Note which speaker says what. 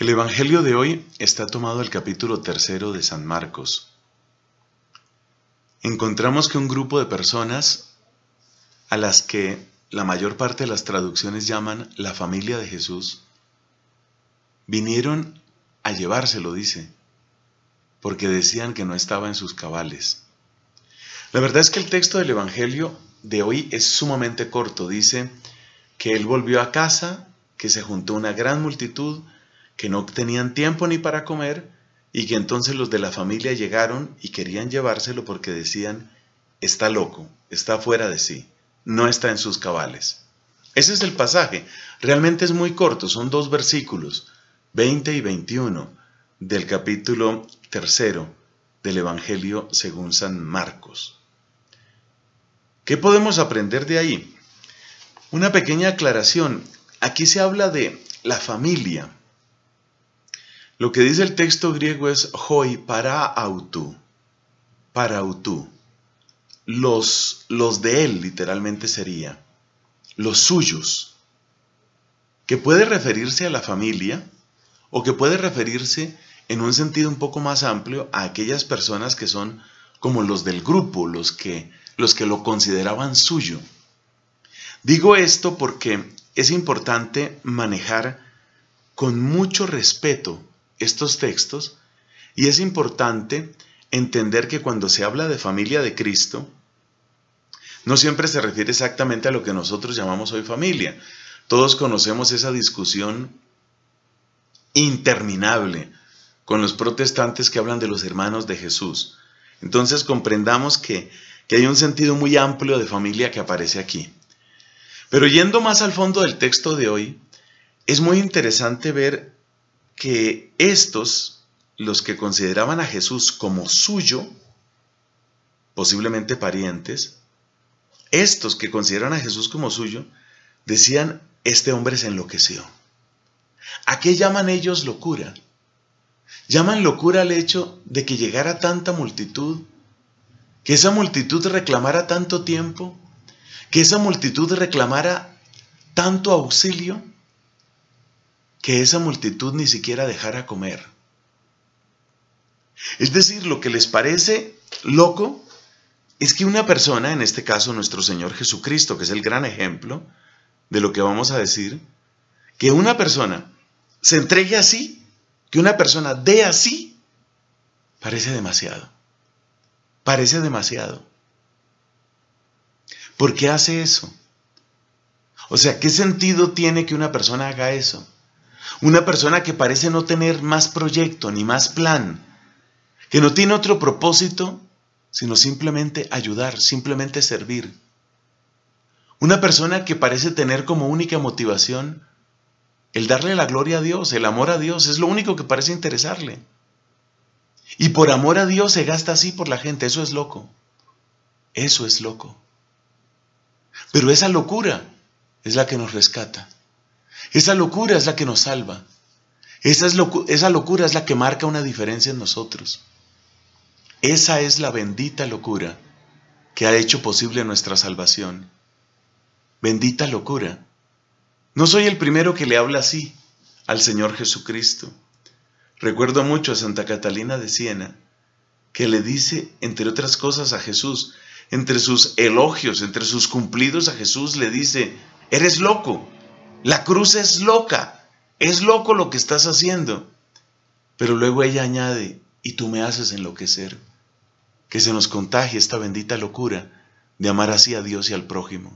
Speaker 1: El Evangelio de hoy está tomado del capítulo tercero de San Marcos. Encontramos que un grupo de personas a las que la mayor parte de las traducciones llaman la familia de Jesús, vinieron a llevárselo, dice, porque decían que no estaba en sus cabales. La verdad es que el texto del Evangelio de hoy es sumamente corto. Dice que él volvió a casa, que se juntó una gran multitud, que no tenían tiempo ni para comer y que entonces los de la familia llegaron y querían llevárselo porque decían, está loco, está fuera de sí, no está en sus cabales. Ese es el pasaje, realmente es muy corto, son dos versículos, 20 y 21, del capítulo tercero del Evangelio según San Marcos. ¿Qué podemos aprender de ahí? Una pequeña aclaración, aquí se habla de la familia, lo que dice el texto griego es hoi para autu, para autu. Los, los de él literalmente sería, los suyos, que puede referirse a la familia o que puede referirse en un sentido un poco más amplio a aquellas personas que son como los del grupo, los que, los que lo consideraban suyo. Digo esto porque es importante manejar con mucho respeto estos textos y es importante entender que cuando se habla de familia de Cristo, no siempre se refiere exactamente a lo que nosotros llamamos hoy familia. Todos conocemos esa discusión interminable con los protestantes que hablan de los hermanos de Jesús. Entonces comprendamos que, que, hay un sentido muy amplio de familia que aparece aquí. Pero yendo más al fondo del texto de hoy, es muy interesante ver que estos, los que consideraban a Jesús como suyo, posiblemente parientes, estos que consideran a Jesús como suyo, decían, este hombre se enloqueció. ¿A qué llaman ellos locura? Llaman locura al hecho de que llegara tanta multitud, que esa multitud reclamara tanto tiempo, que esa multitud reclamara tanto auxilio que esa multitud ni siquiera dejara comer. Es decir, lo que les parece loco es que una persona, en este caso nuestro Señor Jesucristo, que es el gran ejemplo de lo que vamos a decir, que una persona se entregue así, que una persona dé así, parece demasiado. Parece demasiado. ¿Por qué hace eso? O sea, ¿qué sentido tiene que una persona haga eso? Una persona que parece no tener más proyecto ni más plan, que no tiene otro propósito sino simplemente ayudar, simplemente servir. Una persona que parece tener como única motivación el darle la gloria a Dios, el amor a Dios, es lo único que parece interesarle. Y por amor a Dios se gasta así por la gente, eso es loco. Eso es loco. Pero esa locura es la que nos rescata. Esa locura es la que nos salva. Esa, es esa locura es la que marca una diferencia en nosotros. Esa es la bendita locura que ha hecho posible nuestra salvación. Bendita locura. No soy el primero que le habla así al Señor Jesucristo. Recuerdo mucho a Santa Catalina de Siena, que le dice, entre otras cosas, a Jesús, entre sus elogios, entre sus cumplidos a Jesús, le dice, eres loco, la cruz es loca, es loco lo que estás haciendo. Pero luego ella añade, y tú me haces enloquecer. Que se nos contagie esta bendita locura de amar así a Dios y al prójimo.